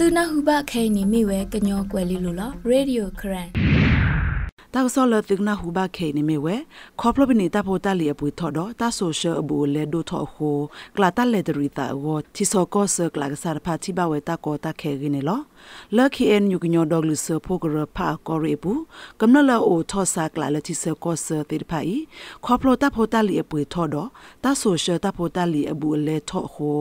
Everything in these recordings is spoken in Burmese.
သူနာဟုဘခဲနီမိဝဲကညောကွယ်လီလိုလားရေဒီယိုခရန်တောက်စောလသူနာဟုဘခဲနီမိဝဲခေါပလပနေတာပိုတလီအပွေထော်တော့တဆိုရှယ်အဘူလေဒိုထော်ခိုကလာတလက်ဒရီတာဝတီစောကောဆကလာဆာဖာတီဘဝဲတာကောတာခဲရင်းလောလော်ခီအန်ယူကညောဒေါဂလဆဖိုဂရဖာကောရီဘူးကမ္နလာအိုထောဆာကလာလတီဆကောဆတေဖိုင်ခေါပလတာဖိုတလီအပွေထော်တော့တဆိုရှယ်တာဖိုတလီအဘူလေထော်ခို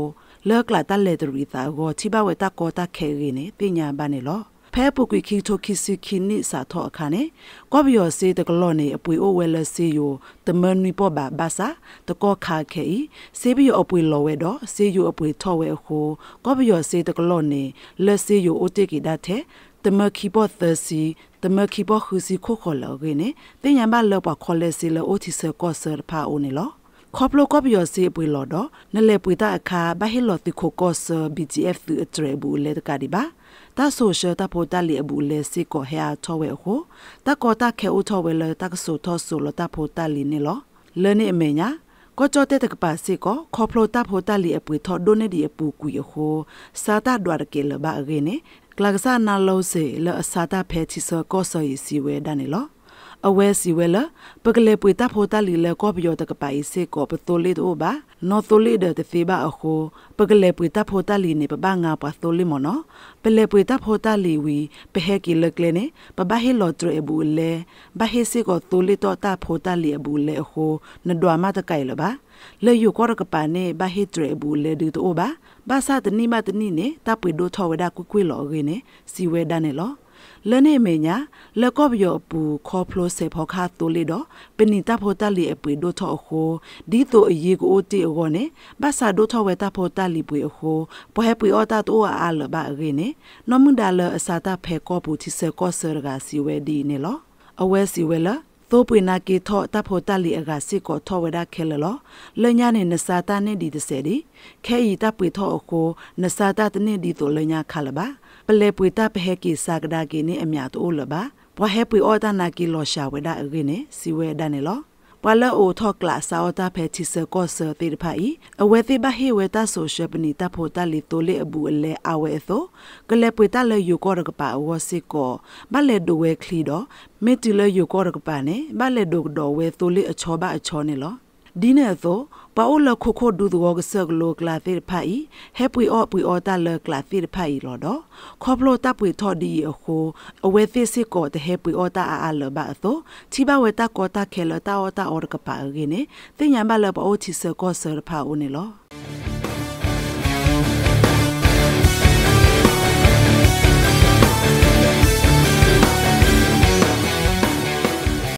เลิกละตันเลตรีตาโกที่บ้าเวตาโกตาเครีเนปิญญาบานเนลอဖဲပုကွီခိထိုခိစီခိနိစာထောအခါနဲ့ကောဗီယောစေတကလောနေအပွေအိုဝဲလစီယိုတမန်နီပေါ်ဘာဘာစာတကောခါခဲဤစေဗီယောအပွေလောဝဲတော့စေယိုအပွေထောဝဲဟိုကောဗီယောစေတကလောနေလစီယိုအိုတေကိဒတ်တဲ့တမခိပေါ်သစီတမခိပေါ်ခုစီခိုခေါ်လောကိနေတင်ရမလောပါခေါ်လက်စီလောအိုတီဆကောဆာဖာအိုနေလောခေါပလိုကပျော်စေပွေလော်တော့နလေပွေတာအခါဘဟီလော်တိခိုကော့ဆာ BGF သူအထရဘူးလေတကဒီပါတာဆိုရှယ်တာပိုတာလီအဘူးလေစီကိုဟဲအထောဝဲဟိုတာကောတာခဲအထောဝဲလေတာကဆိုထောဆိုလတာပိုတာလီနေလောလဲနေအမေညာကောကြောတဲ့တကပါစီကောခေါပလိုတာပိုတာလီအပွေထောဒိုနေဒီအပူကူယဟိုစာတာဒွာရကေလဘာအဂေနေကလကဆာနာလောစေလအစာတာဖဲချီဆကောဆော်ရီစီဝဲဒါနေလောအဝဲစီဝဲလာပကလေပွေတာဖိုတာလီလကောပယောတကပိုင်စေကောပတိုလီတိုဘာနော်တိုလီဒတသေဘာအခုပကလေပွေတာဖိုတာလီနေပဘာငါပါတိုလီမနောပလေပွေတာဖိုတာလီဝီပဟဲကီလကလေနေပဘာဟီလော်ထရဘူလေဘာဟီစေကောတိုလီတောတာဖိုတာလီဘူလေအခုနဒွာမတကိုင်လဘာလေယူကောရကပါနေဘာဟီထရဘူလေဒီတိုဘာဘာသာတနိမတနိနေတာပွေဒိုထောဝဒါကွကွေလော်ဂေနေစီဝဲဒါနေလောလနေမေညာလကော့ဘယောပူခေါဖလိုစေဖောခါတိုလီတော့ပနိတာဖိုတလီအပွေဒိုထောအခုဒီတိုအရေးကိုတီအောနဲ့ဘာသာဒိုထောဝဲတာဖိုတလီပွေအခုဘွဲပွေအော်တာတိုအာလဘရေနဲ့နော်မွန်ဒါလအစာတာဖဲကောပူတီစေကောဆာဂါစီဝဲဒီနဲ့လောအဝဲစီဝဲလားသို့ပွေနာကေထော့တဖို့တလီအကစစ်ကိုထော့ဝဒခဲလလလညာနဲ့နစာတာနဲ့ဒီတစေဒီခဲဤတပွေထော့အကိုနစာတာတနဲ့ဒီတို့လညာခလပါပလေပွေတာပဟဲကိစာကဒါကိနေအမြတ်အိုလပါဘွာဟဲပွေအော်တနာကိလောရှာဝဒါအကိနေစီဝဲဒါနေလောပလအိုထောက်ကလာစာဝတာဖဲတီဆကောဆတေတဖာဤအဝဲသိဘဟေဝဲတာဆိုရှယ်ပနီတဖိုတလီတိုလေအဘူးအလဲအဝဲသောကလဲပွေတလဲယူကောရကပါဝစီကောဘလဲဒိုဝဲခလီတော့မေတီလဲယူကောရကပါနေဘလဲဒိုဒိုဝဲတိုလေအချောဘအချောနေလောဒီနေသောပါအိုလခခိုဒူဒဝကဆကလိုကလာသီဖိုင်ဟဲပွေအော့ပွေအော်တာလကလာသီဖိုင်လောတော့ခေါပလိုတပ်ပွေထော်ဒီအခိုအဝဲသစ်စစ်ကောတဟဲပွေအော်တာအာလဘအသောချိဘဝဲတာကောတာခဲလတာအော်တာအော်ကပါအဂိနေတင်ညာဘလပအိုချီဆကောဆရဖာဦးနေလော